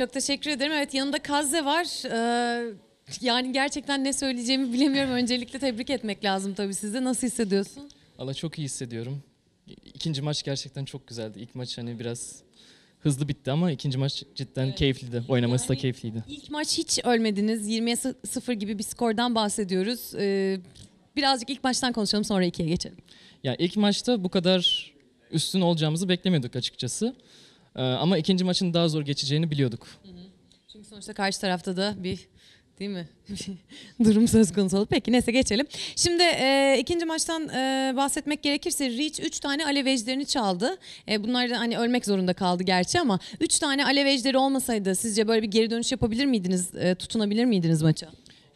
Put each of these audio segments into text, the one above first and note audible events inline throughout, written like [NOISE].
Çok teşekkür ederim. Evet yanında Kazze var. Ee, yani gerçekten ne söyleyeceğimi bilemiyorum. Öncelikle tebrik etmek lazım tabii size. Nasıl hissediyorsun? Valla çok iyi hissediyorum. İkinci maç gerçekten çok güzeldi. İlk maç hani biraz hızlı bitti ama ikinci maç cidden evet. keyifliydi. Oynaması yani da keyifliydi. İlk maç hiç ölmediniz. 20'ye 0 gibi bir skordan bahsediyoruz. Ee, birazcık ilk maçtan konuşalım sonra ikiye geçelim. Ya ilk maçta bu kadar üstün olacağımızı beklemiyorduk açıkçası. Ee, ama ikinci maçın daha zor geçeceğini biliyorduk. Çünkü sonuçta karşı tarafta da bir değil mi? [LAUGHS] Durum söz konusu oldu. Peki neyse geçelim. Şimdi e, ikinci maçtan e, bahsetmek gerekirse Rich 3 tane alev ejderini çaldı. E, bunlar da hani ölmek zorunda kaldı gerçi ama 3 tane alev ejderi olmasaydı sizce böyle bir geri dönüş yapabilir miydiniz? E, tutunabilir miydiniz maça?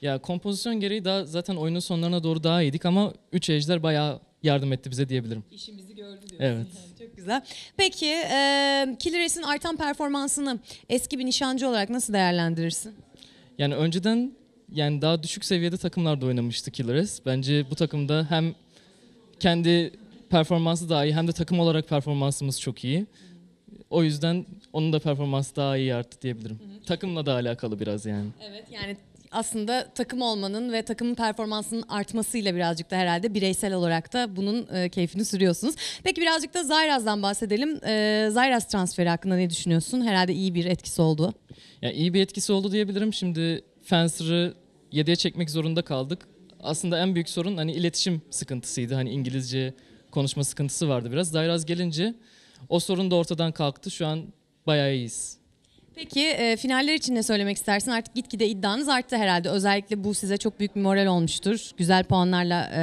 Ya kompozisyon gereği daha zaten oyunun sonlarına doğru daha iyiydik ama 3 ejder bayağı yardım etti bize diyebilirim. İşimizi gördü diyorsun. Evet. Yani çok güzel. Peki e, Kilres'in artan performansını eski bir nişancı olarak nasıl değerlendirirsin? Yani önceden yani daha düşük seviyede takımlarda oynamıştı Killers. Bence bu takımda hem kendi performansı daha iyi hem de takım olarak performansımız çok iyi. O yüzden onun da performansı daha iyi arttı diyebilirim. Hı hı. Takımla da alakalı biraz yani. Evet yani aslında takım olmanın ve takımın performansının artmasıyla birazcık da herhalde bireysel olarak da bunun e, keyfini sürüyorsunuz. Peki birazcık da Zayraz'dan bahsedelim. E, Zayraz transferi hakkında ne düşünüyorsun? Herhalde iyi bir etkisi oldu. Ya iyi bir etkisi oldu diyebilirim. Şimdi Fencer'ı yedeğe çekmek zorunda kaldık. Aslında en büyük sorun hani iletişim sıkıntısıydı. Hani İngilizce konuşma sıkıntısı vardı biraz. Zayraz gelince o sorun da ortadan kalktı. Şu an bayağı iyiyiz. Peki e, finaller için ne söylemek istersin? Artık gitgide iddianız arttı herhalde. Özellikle bu size çok büyük bir moral olmuştur. Güzel puanlarla e,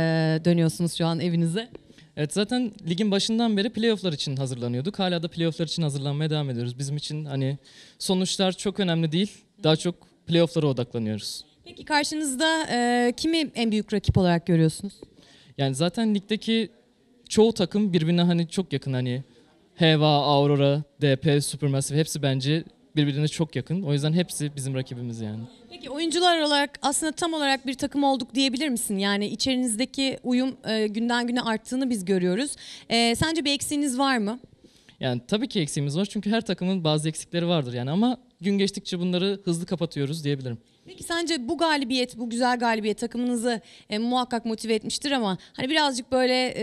dönüyorsunuz şu an evinize. Evet zaten ligin başından beri playofflar için hazırlanıyorduk. Hala da playofflar için hazırlanmaya devam ediyoruz. Bizim için hani sonuçlar çok önemli değil. Daha çok playofflara odaklanıyoruz. Peki karşınızda e, kimi en büyük rakip olarak görüyorsunuz? Yani zaten ligdeki çoğu takım birbirine hani çok yakın hani Heva, Aurora, DP, Supermassive hepsi bence birbirine çok yakın. O yüzden hepsi bizim rakibimiz yani. Peki oyuncular olarak aslında tam olarak bir takım olduk diyebilir misin? Yani içerinizdeki uyum e, günden güne arttığını biz görüyoruz. E, sence bir eksiğiniz var mı? Yani tabii ki eksiğimiz var çünkü her takımın bazı eksikleri vardır yani ama gün geçtikçe bunları hızlı kapatıyoruz diyebilirim. Peki sence bu galibiyet, bu güzel galibiyet takımınızı e, muhakkak motive etmiştir ama hani birazcık böyle e,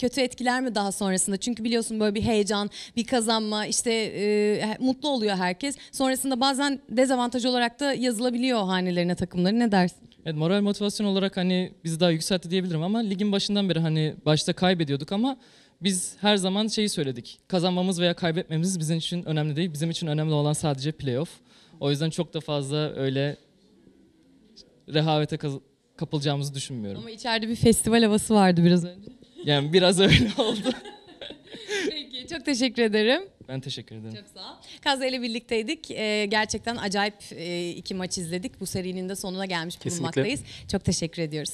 kötü etkiler mi daha sonrasında? Çünkü biliyorsun böyle bir heyecan, bir kazanma, işte e, mutlu oluyor herkes. Sonrasında bazen dezavantaj olarak da yazılabiliyor hanelerine takımları. Ne dersin? Evet moral motivasyon olarak hani bizi daha yükseltti diyebilirim ama ligin başından beri hani başta kaybediyorduk ama biz her zaman şeyi söyledik. Kazanmamız veya kaybetmemiz bizim için önemli değil. Bizim için önemli olan sadece playoff. O yüzden çok da fazla öyle rehavete kapılacağımızı düşünmüyorum. Ama içeride bir festival havası vardı biraz önce. Yani biraz öyle [LAUGHS] oldu. Peki çok teşekkür ederim. Ben teşekkür ederim. Çok sağ ol. Kazza ile birlikteydik. Ee, gerçekten acayip e, iki maç izledik. Bu serinin de sonuna gelmiş bulunmaktayız. Kesinlikle. Çok teşekkür ediyoruz.